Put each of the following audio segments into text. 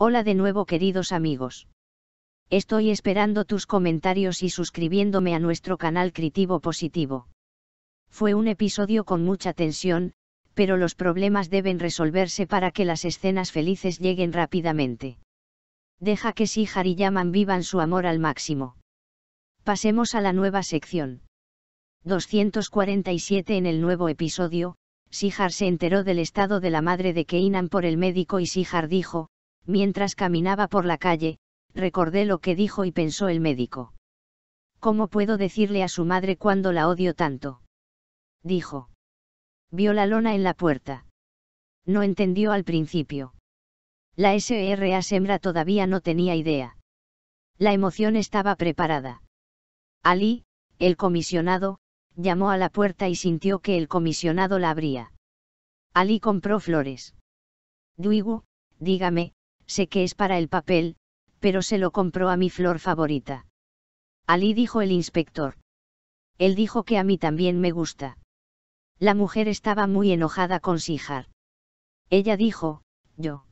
Hola de nuevo queridos amigos. Estoy esperando tus comentarios y suscribiéndome a nuestro canal Critivo Positivo. Fue un episodio con mucha tensión, pero los problemas deben resolverse para que las escenas felices lleguen rápidamente. Deja que Sihar y Yaman vivan su amor al máximo. Pasemos a la nueva sección. 247 En el nuevo episodio, sijar se enteró del estado de la madre de Keinan por el médico y Sihar dijo, Mientras caminaba por la calle, recordé lo que dijo y pensó el médico. ¿Cómo puedo decirle a su madre cuando la odio tanto? Dijo. Vio la lona en la puerta. No entendió al principio. La SRA Sembra todavía no tenía idea. La emoción estaba preparada. Ali, el comisionado, llamó a la puerta y sintió que el comisionado la abría. Ali compró flores. Duigu, dígame, sé que es para el papel, pero se lo compró a mi flor favorita. Ali dijo el inspector. Él dijo que a mí también me gusta. La mujer estaba muy enojada con Sijar. Ella dijo, yo.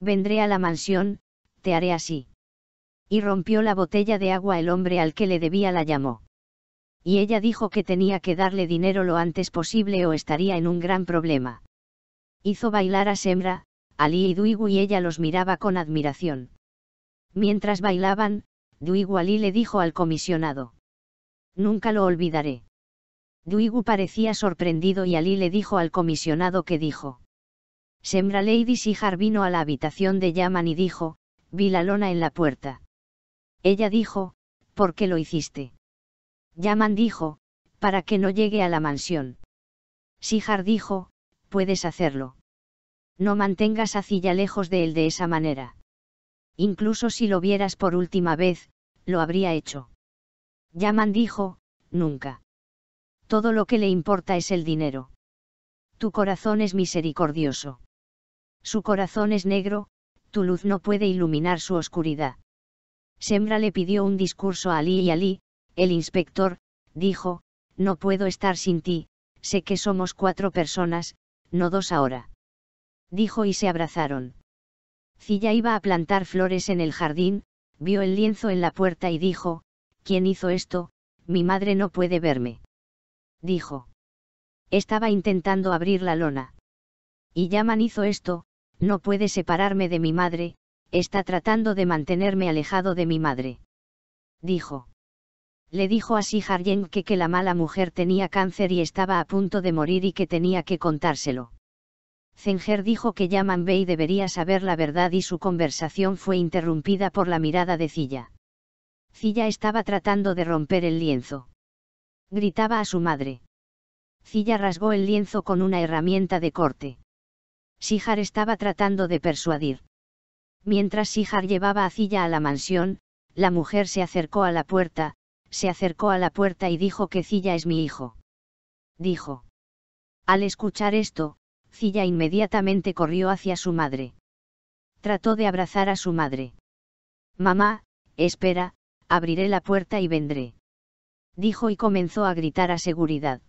Vendré a la mansión, te haré así. Y rompió la botella de agua el hombre al que le debía la llamó. Y ella dijo que tenía que darle dinero lo antes posible o estaría en un gran problema. Hizo bailar a Sembra. Ali y Duigu y ella los miraba con admiración. Mientras bailaban, Duigu Ali le dijo al comisionado. Nunca lo olvidaré. Duigu parecía sorprendido y Ali le dijo al comisionado que dijo. Sembra Lady Sihar vino a la habitación de Yaman y dijo, vi la lona en la puerta. Ella dijo, ¿por qué lo hiciste? Yaman dijo, para que no llegue a la mansión. Sihar dijo, puedes hacerlo. No mantengas a Cilla lejos de él de esa manera. Incluso si lo vieras por última vez, lo habría hecho. Yaman dijo, nunca. Todo lo que le importa es el dinero. Tu corazón es misericordioso. Su corazón es negro, tu luz no puede iluminar su oscuridad. Sembra le pidió un discurso a Ali y Ali, el inspector, dijo, no puedo estar sin ti, sé que somos cuatro personas, no dos ahora dijo y se abrazaron. Cilla iba a plantar flores en el jardín, vio el lienzo en la puerta y dijo, ¿quién hizo esto? Mi madre no puede verme. Dijo. Estaba intentando abrir la lona. Y Yaman hizo esto, no puede separarme de mi madre, está tratando de mantenerme alejado de mi madre. Dijo. Le dijo así Yeng que, que la mala mujer tenía cáncer y estaba a punto de morir y que tenía que contárselo. Zenger dijo que Yaman Bey debería saber la verdad y su conversación fue interrumpida por la mirada de Cilla. Cilla estaba tratando de romper el lienzo. Gritaba a su madre. Cilla rasgó el lienzo con una herramienta de corte. Sijar estaba tratando de persuadir. Mientras Sijar llevaba a Cilla a la mansión, la mujer se acercó a la puerta, se acercó a la puerta y dijo que Cilla es mi hijo. Dijo. Al escuchar esto, Cilla inmediatamente corrió hacia su madre. Trató de abrazar a su madre. Mamá, espera, abriré la puerta y vendré. Dijo y comenzó a gritar a seguridad.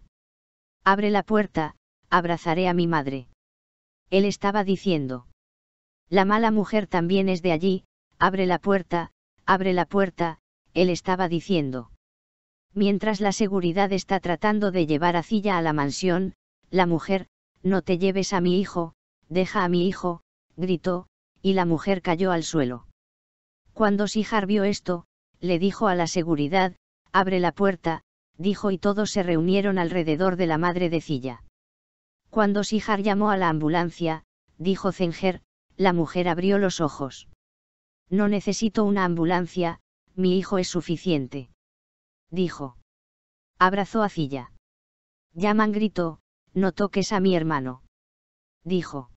Abre la puerta, abrazaré a mi madre. Él estaba diciendo. La mala mujer también es de allí, abre la puerta, abre la puerta, él estaba diciendo. Mientras la seguridad está tratando de llevar a Cilla a la mansión, la mujer, no te lleves a mi hijo, deja a mi hijo, gritó, y la mujer cayó al suelo. Cuando Sijar vio esto, le dijo a la seguridad, abre la puerta, dijo y todos se reunieron alrededor de la madre de Cilla. Cuando Sijar llamó a la ambulancia, dijo Zenger, la mujer abrió los ojos. No necesito una ambulancia, mi hijo es suficiente. Dijo. Abrazó a Cilla. Llaman gritó, no toques a mi hermano. Dijo.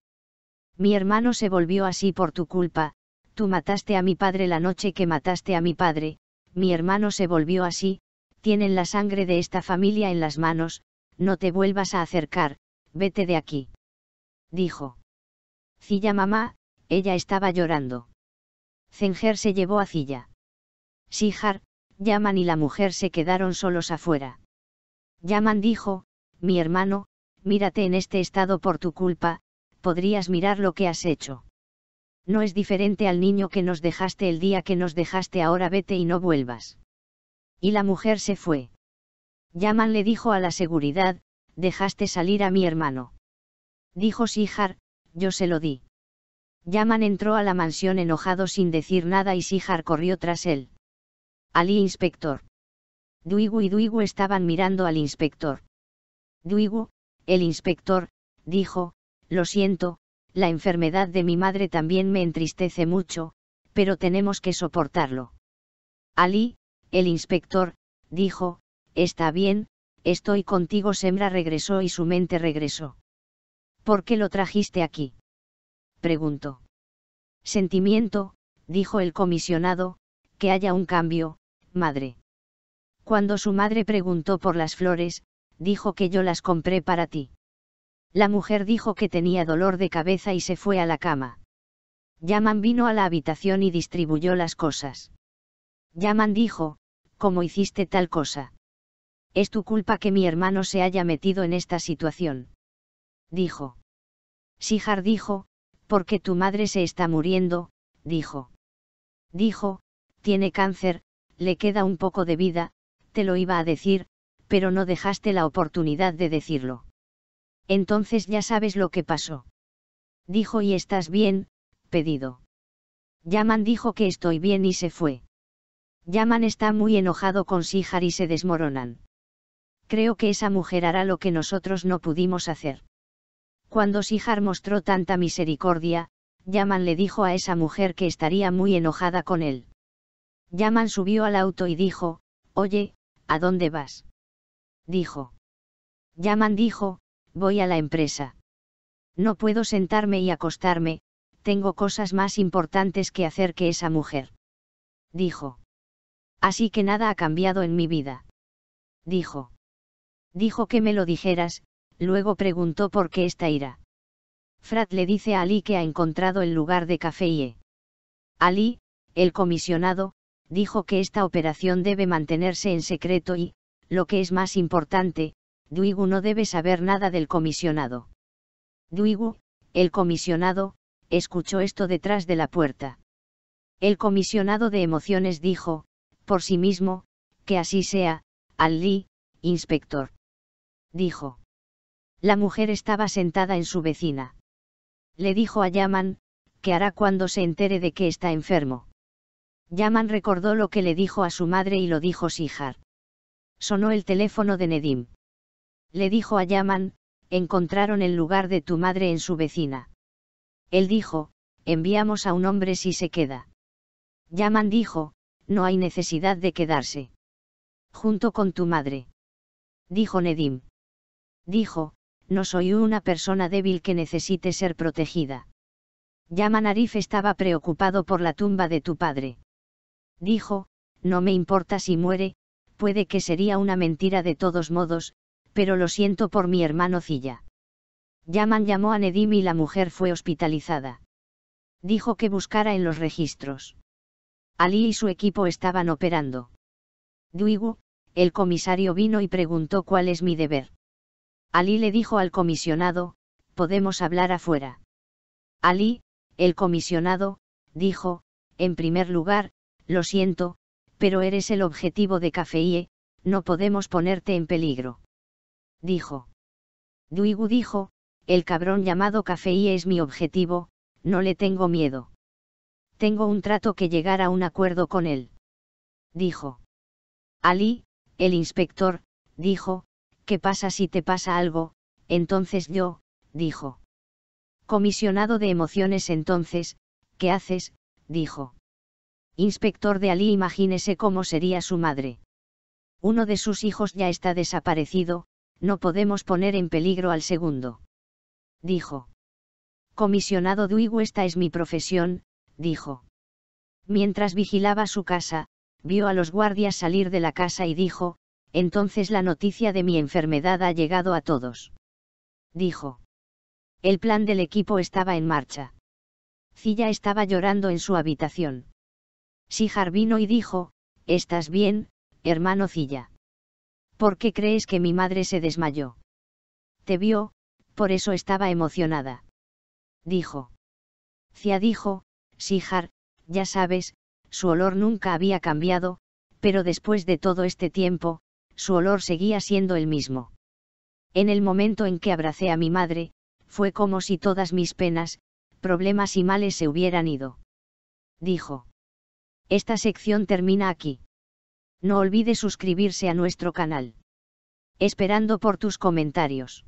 Mi hermano se volvió así por tu culpa, tú mataste a mi padre la noche que mataste a mi padre, mi hermano se volvió así, tienen la sangre de esta familia en las manos, no te vuelvas a acercar, vete de aquí. Dijo. Cilla mamá, ella estaba llorando. Zenger se llevó a Cilla. Sijar, Yaman y la mujer se quedaron solos afuera. Yaman dijo, mi hermano, mírate en este estado por tu culpa, podrías mirar lo que has hecho. No es diferente al niño que nos dejaste el día que nos dejaste ahora vete y no vuelvas. Y la mujer se fue. Yaman le dijo a la seguridad, dejaste salir a mi hermano. Dijo Sijar, yo se lo di. Yaman entró a la mansión enojado sin decir nada y Sijar corrió tras él. Ali inspector. Duigu y Duigu estaban mirando al inspector. Duigu, el inspector, dijo, lo siento, la enfermedad de mi madre también me entristece mucho, pero tenemos que soportarlo. Ali, el inspector, dijo, está bien, estoy contigo. Sembra regresó y su mente regresó. ¿Por qué lo trajiste aquí? preguntó. Sentimiento, dijo el comisionado, que haya un cambio, madre. Cuando su madre preguntó por las flores, dijo que yo las compré para ti. La mujer dijo que tenía dolor de cabeza y se fue a la cama. Yaman vino a la habitación y distribuyó las cosas. Yaman dijo, ¿cómo hiciste tal cosa? Es tu culpa que mi hermano se haya metido en esta situación. Dijo. Sijar dijo, porque tu madre se está muriendo, dijo. Dijo, tiene cáncer, le queda un poco de vida, te lo iba a decir, pero no dejaste la oportunidad de decirlo. Entonces ya sabes lo que pasó. Dijo y estás bien, pedido. Yaman dijo que estoy bien y se fue. Yaman está muy enojado con Sihar y se desmoronan. Creo que esa mujer hará lo que nosotros no pudimos hacer. Cuando Sihar mostró tanta misericordia, Yaman le dijo a esa mujer que estaría muy enojada con él. Yaman subió al auto y dijo, Oye, ¿a dónde vas? dijo. Yaman dijo, voy a la empresa. No puedo sentarme y acostarme, tengo cosas más importantes que hacer que esa mujer. Dijo. Así que nada ha cambiado en mi vida. Dijo. Dijo que me lo dijeras, luego preguntó por qué esta ira. Frat le dice a Ali que ha encontrado el lugar de Café y e. Ali, el comisionado, dijo que esta operación debe mantenerse en secreto y, lo que es más importante, Duigu no debe saber nada del comisionado. Duigu, el comisionado, escuchó esto detrás de la puerta. El comisionado de emociones dijo, por sí mismo, que así sea, al inspector. Dijo. La mujer estaba sentada en su vecina. Le dijo a Yaman, que hará cuando se entere de que está enfermo. Yaman recordó lo que le dijo a su madre y lo dijo Sihar. Sonó el teléfono de Nedim. Le dijo a Yaman, encontraron el lugar de tu madre en su vecina. Él dijo, enviamos a un hombre si se queda. Yaman dijo, no hay necesidad de quedarse. Junto con tu madre. Dijo Nedim. Dijo, no soy una persona débil que necesite ser protegida. Yaman Arif estaba preocupado por la tumba de tu padre. Dijo, no me importa si muere, puede que sería una mentira de todos modos, pero lo siento por mi hermano Cilla. Yaman llamó a Nedim y la mujer fue hospitalizada. Dijo que buscara en los registros. Ali y su equipo estaban operando. Duigu, el comisario vino y preguntó cuál es mi deber. Ali le dijo al comisionado, podemos hablar afuera. Ali, el comisionado, dijo, en primer lugar, lo siento, pero eres el objetivo de Cafeíe, no podemos ponerte en peligro. Dijo. Duigu dijo, el cabrón llamado Cafeíe es mi objetivo, no le tengo miedo. Tengo un trato que llegar a un acuerdo con él. Dijo. Ali, el inspector, dijo, ¿qué pasa si te pasa algo? Entonces yo, dijo. Comisionado de emociones entonces, ¿qué haces? dijo. Inspector de Ali imagínese cómo sería su madre. Uno de sus hijos ya está desaparecido, no podemos poner en peligro al segundo. Dijo. Comisionado Duigo esta es mi profesión, dijo. Mientras vigilaba su casa, vio a los guardias salir de la casa y dijo, entonces la noticia de mi enfermedad ha llegado a todos. Dijo. El plan del equipo estaba en marcha. Cilla estaba llorando en su habitación. Sijar vino y dijo, ¿Estás bien, hermano ¿Por qué crees que mi madre se desmayó? Te vio, por eso estaba emocionada. Dijo. Cia dijo, Sijar, ya sabes, su olor nunca había cambiado, pero después de todo este tiempo, su olor seguía siendo el mismo. En el momento en que abracé a mi madre, fue como si todas mis penas, problemas y males se hubieran ido. Dijo. Esta sección termina aquí. No olvide suscribirse a nuestro canal. Esperando por tus comentarios.